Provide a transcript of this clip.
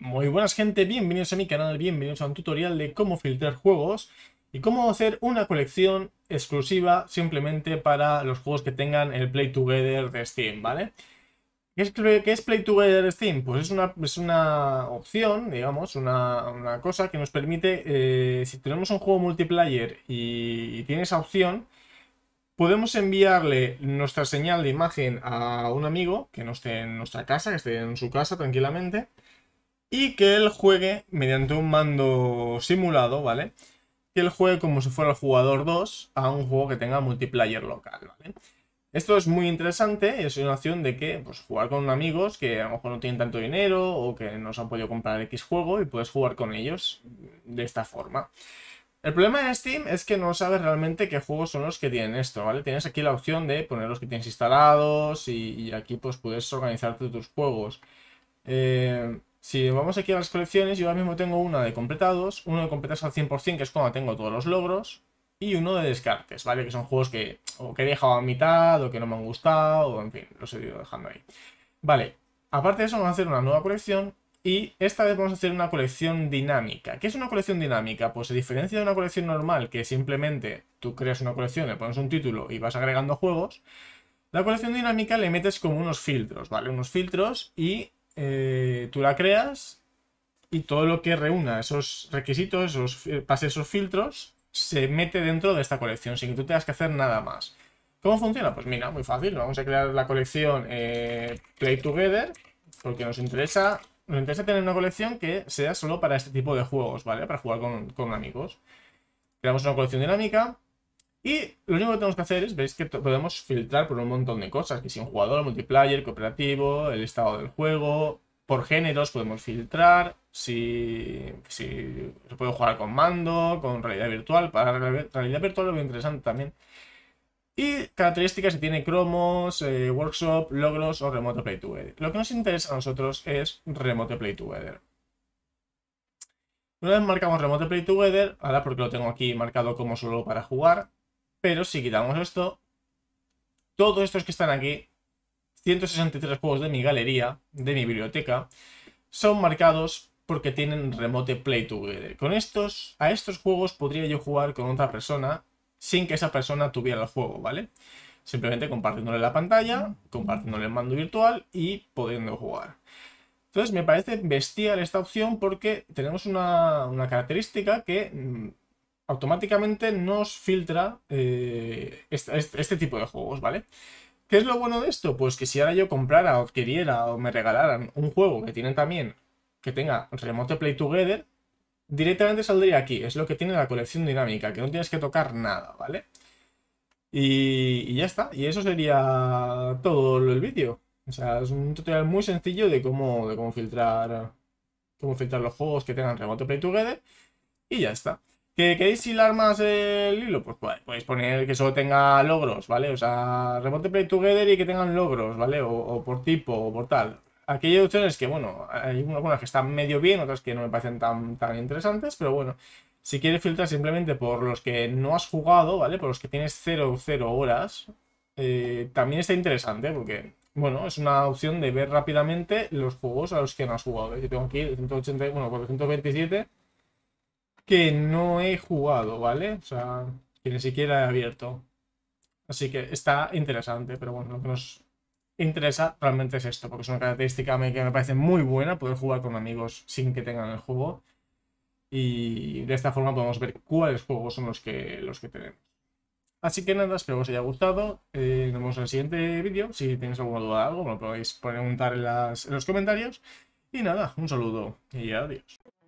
Muy buenas gente, bienvenidos a mi canal, bienvenidos a un tutorial de cómo filtrar juegos y cómo hacer una colección exclusiva simplemente para los juegos que tengan el Play Together de Steam, ¿vale? ¿Qué es, Play Together Steam? Pues es una, es una opción, digamos, una, cosa que nos permite, eh, si tenemos un juego multiplayer y, y tiene esa opción, podemos enviarle nuestra señal de imagen a un amigo que no esté en nuestra casa, que esté en su casa tranquilamente, y que él juegue mediante un mando simulado, ¿vale? Que él juegue como si fuera el jugador 2 a un juego que tenga multiplayer local, ¿vale? Esto es muy interesante, es una opción de que pues, jugar con amigos que a lo mejor no tienen tanto dinero o que no se han podido comprar X juego y puedes jugar con ellos de esta forma. El problema de Steam es que no sabes realmente qué juegos son los que tienen esto, ¿vale? Tienes aquí la opción de poner los que tienes instalados y, aquí pues puedes organizarte tus juegos. Eh, si vamos aquí a las colecciones, yo ahora mismo tengo una de completados, uno de completados al 100%, que es cuando tengo todos los logros, y uno de descartes, ¿vale? Que son juegos que que he dejado a mitad, o que no me han gustado, o en fin, los he ido dejando ahí. Vale, aparte de eso vamos a hacer una nueva colección, y esta vez vamos a hacer una colección dinámica. ¿Qué es una colección dinámica? Pues a diferencia de una colección normal, que simplemente tú creas una colección, le pones un título y vas agregando juegos, la colección dinámica le metes como unos filtros, ¿vale? Unos filtros y eh, tú la creas y todo lo que reúna esos requisitos, esos, pase esos filtros, se mete dentro de esta colección sin que tú tengas que hacer nada más. ¿Cómo funciona? Pues mira, muy fácil. Vamos a crear la colección eh, Play Together porque nos interesa, interesa tener una colección que sea solo para este tipo de juegos, ¿vale? Para jugar con amigos. Creamos una colección dinámica y lo único que tenemos que hacer es, veis que podemos filtrar por un montón de cosas, que si un jugador, multiplayer, cooperativo, el estado del juego, por géneros podemos filtrar, si, si se puede jugar con mando, con realidad virtual, para realidad virtual lo muy interesante también. Y características si tiene cromos, eh, workshop, logros o remote play to weather. Lo que nos interesa a nosotros es remote play weather. Una vez marcamos remote play to weather, ahora porque lo tengo aquí marcado como solo para jugar, pero si quitamos esto, todos estos que están aquí, 163 juegos de mi galería, de mi biblioteca, son marcados porque tienen remote play together. Con estos, a estos juegos podría yo jugar con otra persona sin que esa persona tuviera el juego, ¿vale? Simplemente compartiéndole la pantalla, compartiéndole el mando virtual y pudiendo jugar. Entonces me parece bestial esta opción porque tenemos una característica que mm, automáticamente nos filtra eh, este, tipo de juegos, ¿vale? ¿Qué es lo bueno de esto? Pues que si ahora yo comprara o adquiriera o me regalaran un juego que tienen también, que tenga remote play together, directamente saldría aquí. Es lo que tiene la colección dinámica, que no tienes que tocar nada, ¿vale? Y, ya está. Y eso sería todo el vídeo. O sea, es un tutorial muy sencillo de cómo, de cómo filtrar cómo filtrar los juegos que tengan remote play together. Y ya está. ¿Que queréis hilar más el hilo? Pues, pues podéis poner que solo tenga logros, ¿vale? O sea, remote play together y que tengan logros, ¿vale? O, por tipo, o por tal. Aquí hay opciones que, bueno, hay algunas que están medio bien, otras que no me parecen tan, tan interesantes, pero bueno. Si quieres filtrar simplemente por los que no has jugado, ¿vale? Por los que tienes 0 0 horas, eh, también está interesante porque, bueno, es una opción de ver rápidamente los juegos a los que no has jugado. Yo tengo aquí el 180, bueno, 427 que no he jugado, ¿vale? O sea, que ni siquiera he abierto. Así que está interesante, pero bueno, lo que nos interesa realmente es esto, porque es una característica que me parece muy buena poder jugar con amigos sin que tengan el juego. Y de esta forma podemos ver cuáles juegos son los que, los que tenemos. Así que nada, espero que os haya gustado. Eh, nos vemos en el siguiente vídeo. Si tenéis alguna duda o algo, me lo podéis preguntar en los comentarios. Y nada, un saludo y adiós.